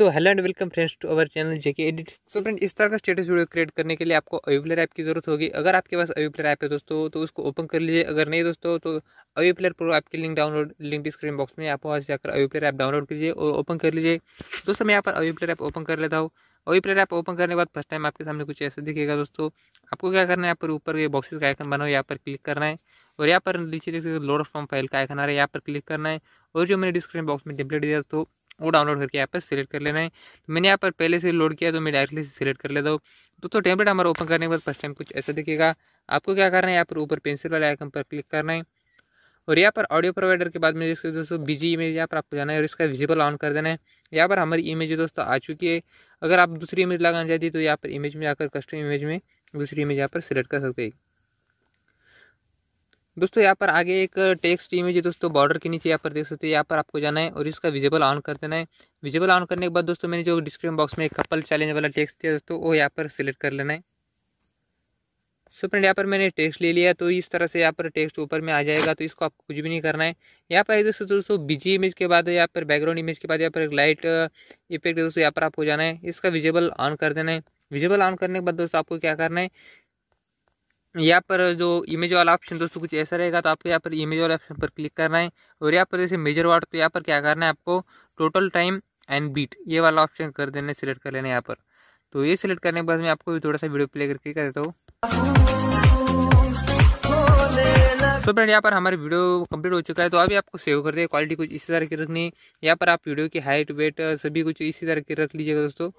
so hello and welcome friends to our channel JK edit so friend इस तरह का status video create करने के लिए आपको अवी ऐप की जरूरत होगी अगर आपके पास अवी ऐप है दोस्तों तो उसको ओपन कर लीजिए अगर नहीं दोस्तों तो अवी प्लेयर प्रो ऐप की link download link description box में आप वहाँ से जाकर अवी प्लेयर ऐप डाउनलोड कीजिए और ओपन कर लीजिए दोस्तों मैं यहाँ पर अवी प्लेयर ऐप ओपन कर लेता हूँ अवी प्लेयर ऐप ओपन करने के बाद फर्स्ट टाइम आपके सामने कुछ ऐसा दिखेगा दोस्तों आपको क्या करना है यहाँ पर ऊपर ये बॉक्सेस का आइकन बना यहाँ पर क्लिक करना है और यहाँ पर नीचे लोड फॉर्म फाइल का आइकन आ रहा है यहाँ पर क्लिक करना है और जो मैंने डिस्क्रिप्शन बॉक्स में टेम्पलेट दिया दोस्तों वो डाउनलोड करके यहाँ पर सिलेक्ट कर लेना है तो मैंने यहाँ पर पहले से लोड किया तो मैं डायरेक्टली से सिलेक्ट कर लेता हूँ दोस्तों टेम्पलेट तो हमारा ओपन करने के बाद फर्स्ट टाइम कुछ ऐसा दिखेगा आपको क्या करना है यहाँ पर ऊपर पेंसिल वाले आइकन पर क्लिक करना है और यहाँ पर ऑडियो प्रोवाइडर के बाद में जिसके दोस्तों बिजी इमेज यहाँ पर आपको जाना है और इसका विजिबल ऑन कर देना है यहाँ पर हमारी इमेज दोस्तों आ चुकी है अगर आप दूसरी इमेज लगाना चाहती तो यहाँ पर इमेज में आकर कस्टम इमेज में दूसरी इमेज यहाँ पर सिलेक्ट कर सकते हैं दोस्तों यहाँ पर आगे एक टेक्स्ट इमेज है दोस्तों बॉर्डर के नीचे यहाँ पर देख सकते हैं यहाँ पर आपको जाना है और इसका विजिबल ऑन कर देना है विजिबल ऑन करने के बाद दोस्तों मैंने जो डिस्क्रिप्शन बॉक्स में एक कपल चैलेंज वाला टेक्स्ट दिया दोस्तों वो यहाँ पर सिलेक्ट कर लेना है सो फ्रेंड यहाँ पर मैंने टेक्स्ट ले लिया तो इस तरह से यहाँ पर टेक्स्ट ऊपर में आ जाएगा तो इसको आपको कुछ भी नहीं करना है यहाँ पर दोस्तों दोस्तों बिजी इमेज के बाद यहाँ पर बैकग्राउंड इमेज के बाद यहाँ पर एक लाइट इफेक्ट uh, दोस्तों यहाँ पर आपको जाना है इसका विजिबल ऑन कर देना है विजिबल ऑन करने के बाद दोस्तों आपको क्या करना है यहाँ पर जो इमेज वाला ऑप्शन दोस्तों कुछ ऐसा रहेगा तो आपको यहाँ पर इमेज वाले ऑप्शन पर क्लिक करना है और यहाँ पर जैसे मेजर वाट तो यहाँ पर क्या करना है आपको टोटल टाइम एंड बीट ये वाला ऑप्शन कर देना सिलेक्ट कर लेना यहाँ पर तो ये सिलेक्ट करने के बाद मैं आपको थोड़ा सा वीडियो प्ले करके कर देता हूँ सो फ्रेंड यहाँ पर हमारी वीडियो कंप्लीट हो चुका है तो अभी आपको सेव कर दे क्वालिटी कुछ इसी तरह की रखनी यहाँ पर आप वीडियो की हाइट वेट सभी कुछ इसी तरह की रख लीजिएगा दोस्तों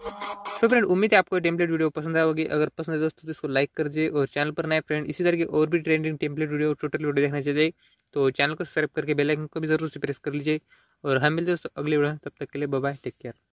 सो फ्रेंड उम्मीद है आपको टेम्पलेट वीडियो पसंद आया होगी अगर पसंद है दोस्तों तो इसको लाइक कर दे और चैनल पर नए फ्रेंड इसी तरह की और भी trending template video total video देखना चाहिए तो चैनल को सब्सक्राइब करके बेलाइकन को भी जरूर से प्रेस कर लीजिए और हम मिलते दोस्तों अगले वीडियो तब तक के लिए बाय टेक केयर